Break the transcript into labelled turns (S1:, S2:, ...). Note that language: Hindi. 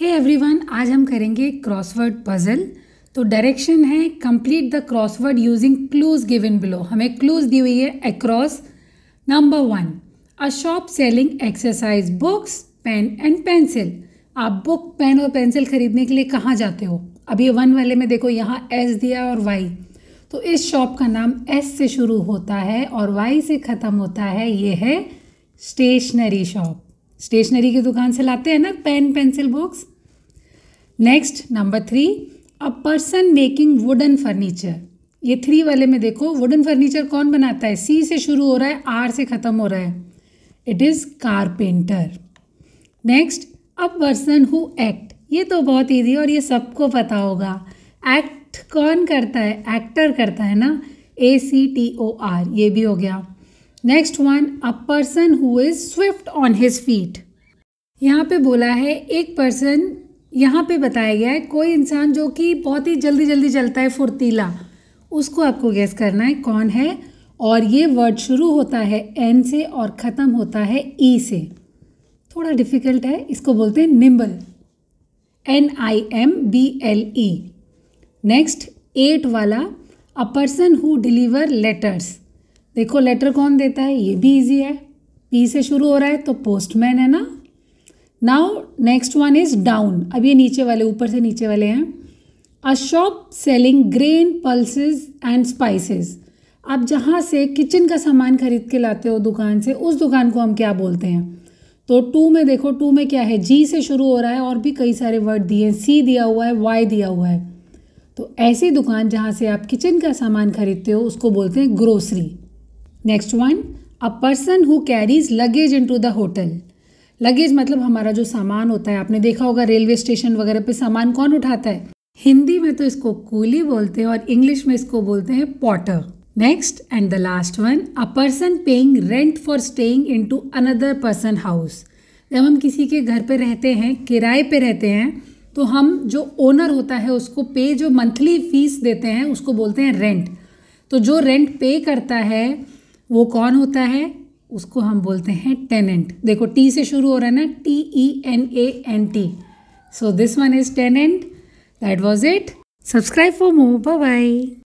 S1: हे hey एवरीवन आज हम करेंगे क्रॉसवर्ड पजल तो डायरेक्शन है complete the crossword using clues given below हमें क्लूज दी हुई है across number one a shop selling exercise books pen and pencil आप बुक पेन और पेंसिल खरीदने के लिए कहाँ जाते हो अभी ये वन वाले में देखो यहाँ एस दिया और वाई तो इस शॉप का नाम एस से शुरू होता है और वाई से ख़त्म होता है ये है स्टेशनरी शॉप स्टेशनरी की दुकान से लाते हैं ना pen pencil books next number three a person making wooden furniture ये थ्री वाले में देखो वुडन फर्नीचर कौन बनाता है सी से शुरू हो रहा है आर से ख़त्म हो रहा है it is carpenter next a person who act ये तो बहुत ईजी और ये सबको पता होगा एक्ट कौन करता है एक्टर करता है ना ए सी टी ओ आर ये भी हो गया next one a person who is swift on his feet यहाँ पे बोला है एक पर्सन यहाँ पे बताया गया है कोई इंसान जो कि बहुत ही जल्दी जल्दी चलता है फुर्तीला उसको आपको गैस करना है कौन है और ये वर्ड शुरू होता है एन से और ख़त्म होता है ई e से थोड़ा डिफ़िकल्ट है इसको बोलते हैं nimble N I M B L E next eight वाला a person who deliver letters देखो लेटर कौन देता है ये भी इजी है पी से शुरू हो रहा है तो पोस्टमैन है ना now next one is down अब ये नीचे वाले ऊपर से नीचे वाले हैं a shop selling grain pulses and spices आप जहाँ से किचन का सामान खरीद के लाते हो दुकान से उस दुकान को हम क्या बोलते हैं तो टू में देखो टू में क्या है जी से शुरू हो रहा है और भी कई सारे वर्ड दिए हैं सी दिया हुआ है वाई दिया हुआ है तो ऐसी दुकान जहाँ से आप किचन का सामान खरीदते हो उसको बोलते हैं grocery next one a person who carries luggage in to the hotel luggage मतलब हमारा जो सामान होता है आपने देखा होगा रेलवे स्टेशन वगैरह पे सामान कौन उठाता है हिंदी में तो इसको कूली बोलते हैं और इंग्लिश में इसको बोलते हैं porter next and the last one a person paying rent for staying in to another person house जब हम किसी के घर पे रहते हैं किराए पे रहते हैं तो हम जो ओनर होता है उसको पे जो मंथली फीस देते हैं उसको बोलते हैं रेंट तो जो रेंट पे करता है वो कौन होता है उसको हम बोलते हैं टेनेंट देखो टी से शुरू हो रहा है ना T E N A N T so this one is tenant that was it subscribe for more bye